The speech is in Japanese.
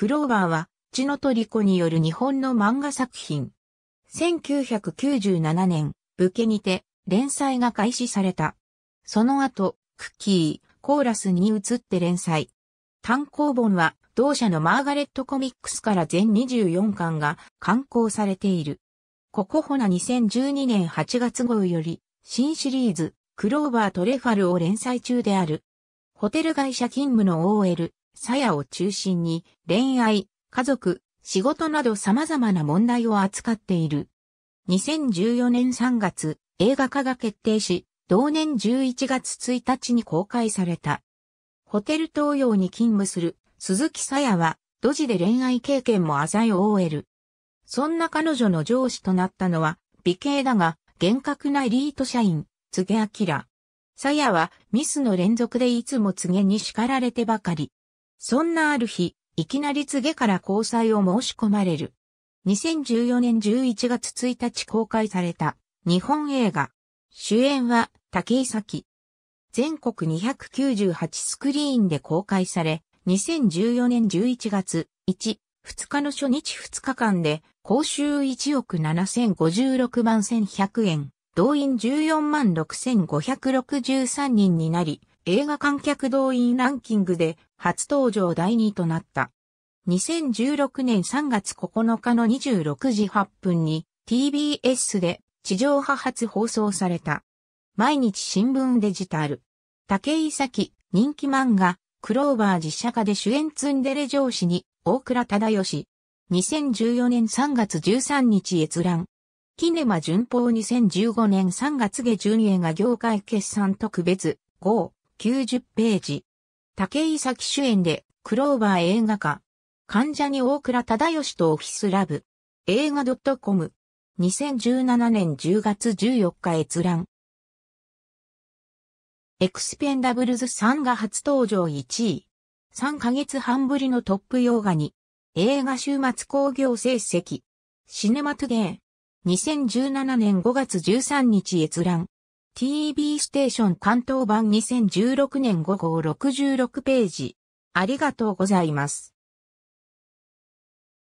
クローバーは、血のトリコによる日本の漫画作品。1997年、武家にて、連載が開始された。その後、クッキー、コーラスに移って連載。単行本は、同社のマーガレットコミックスから全24巻が刊行されている。ココホナ2012年8月号より、新シリーズ、クローバーとレファルを連載中である。ホテル会社勤務の OL、さやを中心に恋愛、家族、仕事など様々な問題を扱っている。2014年3月、映画化が決定し、同年11月1日に公開された。ホテル東洋に勤務する鈴木さやは、ドジで恋愛経験も浅い OL。そんな彼女の上司となったのは、美形だが、厳格なエリート社員、柘明。さやはミスの連続でいつも柘に叱られてばかり。そんなある日、いきなり告げから交際を申し込まれる。2014年11月1日公開された日本映画。主演は竹井咲。全国298スクリーンで公開され、2014年11月1、2日の初日2日間で、公衆1億7056万1100円、動員14万6563人になり、映画観客動員ランキングで初登場第2位となった。2016年3月9日の26時8分に TBS で地上波初放送された。毎日新聞デジタル。竹井咲人気漫画、クローバー実写化で主演ツンデレ上司に大倉忠義。2014年3月13日閲覧。キネマ順報2015年3月下旬映画業界決算特別号。90ページ。竹井咲主演で、クローバー映画化。患者に大倉忠義とオフィスラブ。映画 .com。2017年10月14日閲覧。エクスペンダブルズ3が初登場1位。3ヶ月半ぶりのトップ洋画に、映画週末興行成績。シネマトゥデー。2017年5月13日閲覧。TV ステーション関東版2016年5号66ページ。ありがとうございます。